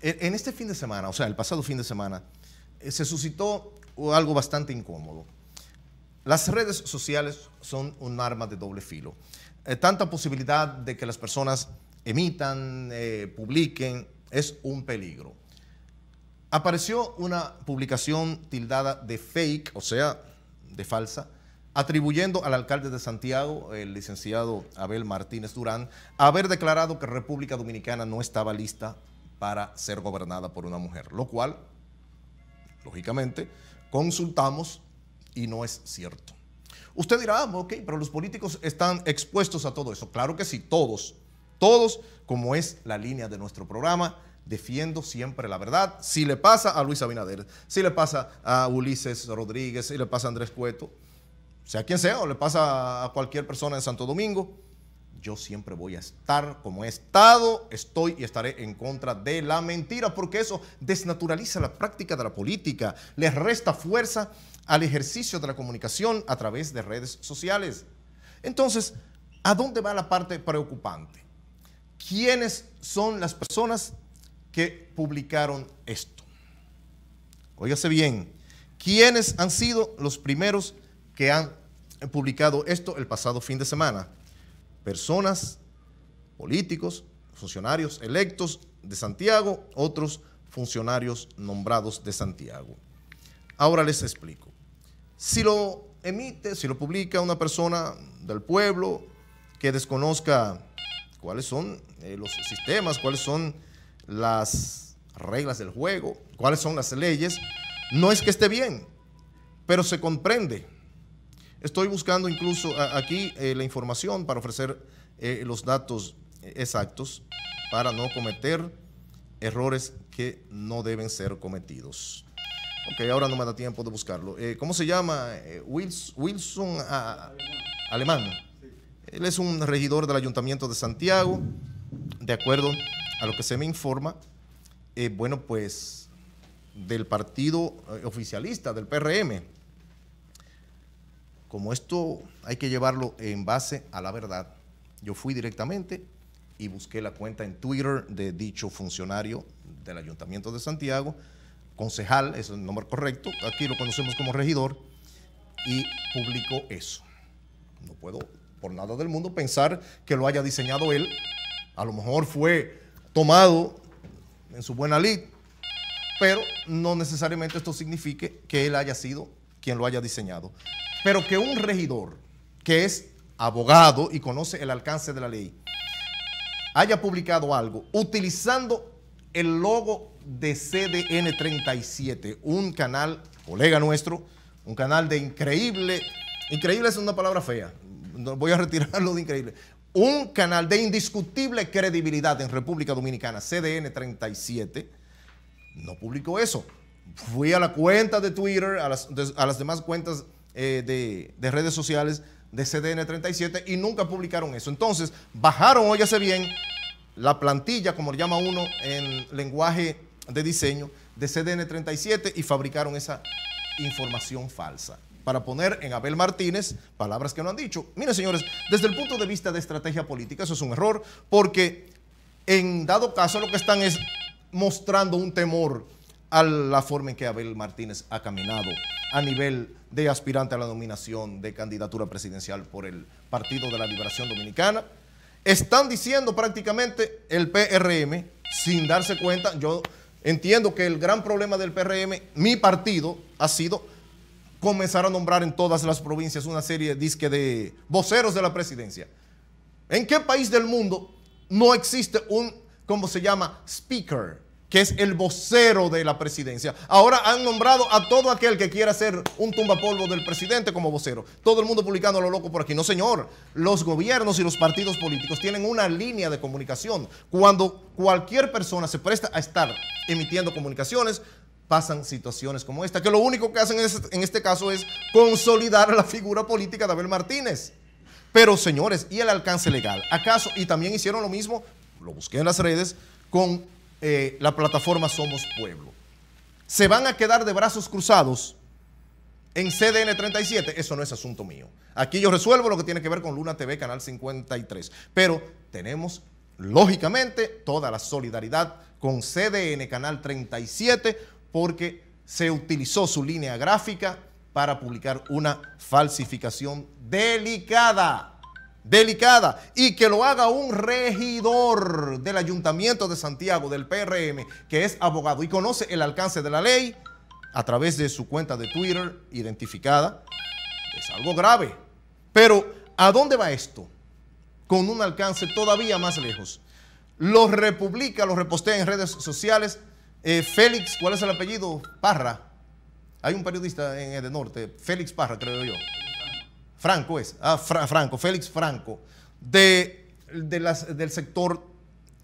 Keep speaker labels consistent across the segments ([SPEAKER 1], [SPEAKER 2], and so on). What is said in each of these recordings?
[SPEAKER 1] En este fin de semana, o sea, el pasado fin de semana, eh, se suscitó algo bastante incómodo. Las redes sociales son un arma de doble filo. Eh, tanta posibilidad de que las personas emitan, eh, publiquen, es un peligro. Apareció una publicación tildada de fake, o sea, de falsa, atribuyendo al alcalde de Santiago, el licenciado Abel Martínez Durán, haber declarado que República Dominicana no estaba lista para ser gobernada por una mujer, lo cual, lógicamente, consultamos y no es cierto. Usted dirá, ah, ok, pero los políticos están expuestos a todo eso. Claro que sí, todos, todos, como es la línea de nuestro programa, defiendo siempre la verdad. Si le pasa a Luis Abinader, si le pasa a Ulises Rodríguez, si le pasa a Andrés Cueto, sea quien sea, o le pasa a cualquier persona en Santo Domingo, yo siempre voy a estar como he estado, estoy y estaré en contra de la mentira, porque eso desnaturaliza la práctica de la política, les resta fuerza al ejercicio de la comunicación a través de redes sociales. Entonces, ¿a dónde va la parte preocupante? ¿Quiénes son las personas que publicaron esto? Óigase bien, ¿quiénes han sido los primeros que han publicado esto el pasado fin de semana? personas, políticos, funcionarios electos de Santiago, otros funcionarios nombrados de Santiago. Ahora les explico. Si lo emite, si lo publica una persona del pueblo que desconozca cuáles son eh, los sistemas, cuáles son las reglas del juego, cuáles son las leyes, no es que esté bien, pero se comprende Estoy buscando incluso aquí eh, la información para ofrecer eh, los datos eh, exactos para no cometer errores que no deben ser cometidos. Ok, ahora no me da tiempo de buscarlo. ¿Cómo se llama? Wilson, ah, Alemán. Él es un regidor del Ayuntamiento de Santiago. De acuerdo a lo que se me informa, bueno, pues del partido oficialista, del PRM como esto hay que llevarlo en base a la verdad, yo fui directamente y busqué la cuenta en Twitter de dicho funcionario del Ayuntamiento de Santiago, concejal, es el nombre correcto, aquí lo conocemos como regidor, y publicó eso. No puedo por nada del mundo pensar que lo haya diseñado él, a lo mejor fue tomado en su buena lid, pero no necesariamente esto signifique que él haya sido quien lo haya diseñado, pero que un regidor que es abogado y conoce el alcance de la ley haya publicado algo utilizando el logo de CDN37, un canal, colega nuestro, un canal de increíble, increíble es una palabra fea, voy a retirarlo de increíble, un canal de indiscutible credibilidad en República Dominicana, CDN37, no publicó eso fui a la cuenta de Twitter, a las, demás cuentas eh, de, de, redes sociales de CDN37 y nunca publicaron eso. Entonces, bajaron, óyase bien, la plantilla, como le llama uno en lenguaje de diseño, de CDN37 y fabricaron esa información falsa para poner en Abel Martínez palabras que no han dicho. Miren, señores, desde el punto de vista de estrategia política, eso es un error, porque en dado caso lo que están es mostrando un temor a la forma en que Abel Martínez ha caminado a nivel de aspirante a la nominación de candidatura presidencial por el Partido de la Liberación Dominicana. Están diciendo prácticamente el PRM, sin darse cuenta, yo entiendo que el gran problema del PRM, mi partido, ha sido comenzar a nombrar en todas las provincias una serie de de voceros de la presidencia. ¿En qué país del mundo no existe un, como se llama? Speaker que es el vocero de la presidencia. Ahora han nombrado a todo aquel que quiera ser un tumbapolvo del presidente como vocero. Todo el mundo publicando lo loco por aquí. No, señor. Los gobiernos y los partidos políticos tienen una línea de comunicación. Cuando cualquier persona se presta a estar emitiendo comunicaciones, pasan situaciones como esta, que lo único que hacen en este, este caso es consolidar la figura política de Abel Martínez. Pero, señores, ¿y el alcance legal? ¿Acaso? Y también hicieron lo mismo, lo busqué en las redes, con eh, la plataforma Somos Pueblo. ¿Se van a quedar de brazos cruzados en CDN 37? Eso no es asunto mío. Aquí yo resuelvo lo que tiene que ver con Luna TV, Canal 53. Pero tenemos, lógicamente, toda la solidaridad con CDN, Canal 37, porque se utilizó su línea gráfica para publicar una falsificación delicada delicada y que lo haga un regidor del Ayuntamiento de Santiago, del PRM, que es abogado y conoce el alcance de la ley a través de su cuenta de Twitter identificada, es algo grave. Pero, ¿a dónde va esto? Con un alcance todavía más lejos. Los republica, lo repostea en redes sociales. Eh, Félix, ¿cuál es el apellido? Parra. Hay un periodista en el norte, Félix Parra, creo yo. Franco es, ah, Franco, Félix Franco, de, las, del sector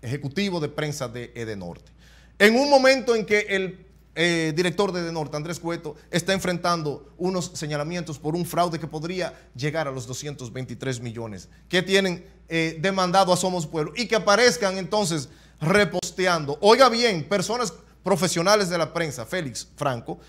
[SPEAKER 1] ejecutivo de prensa de Edenorte. En un momento en que el eh, director de Edenorte, Andrés Cueto, está enfrentando unos señalamientos por un fraude que podría llegar a los 223 millones que tienen eh, demandado a Somos Pueblo y que aparezcan entonces reposteando, oiga bien, personas profesionales de la prensa, Félix Franco,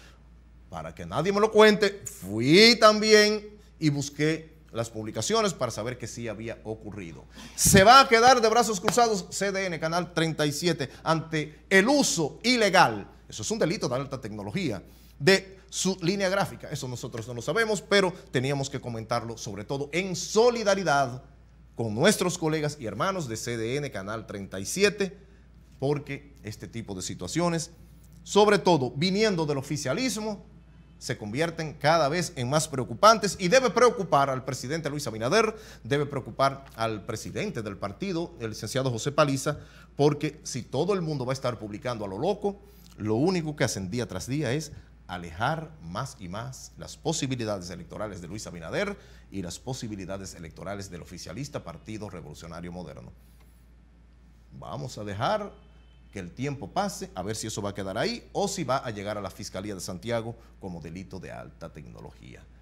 [SPEAKER 1] para que nadie me lo cuente, fui también y busqué las publicaciones para saber que sí había ocurrido. Se va a quedar de brazos cruzados CDN, Canal 37, ante el uso ilegal, eso es un delito de alta tecnología, de su línea gráfica. Eso nosotros no lo sabemos, pero teníamos que comentarlo sobre todo en solidaridad con nuestros colegas y hermanos de CDN, Canal 37, porque este tipo de situaciones, sobre todo viniendo del oficialismo, se convierten cada vez en más preocupantes y debe preocupar al presidente Luis Abinader, debe preocupar al presidente del partido, el licenciado José Paliza, porque si todo el mundo va a estar publicando a lo loco, lo único que hacen día tras día es alejar más y más las posibilidades electorales de Luis Abinader y las posibilidades electorales del oficialista Partido Revolucionario Moderno. Vamos a dejar que el tiempo pase, a ver si eso va a quedar ahí o si va a llegar a la Fiscalía de Santiago como delito de alta tecnología.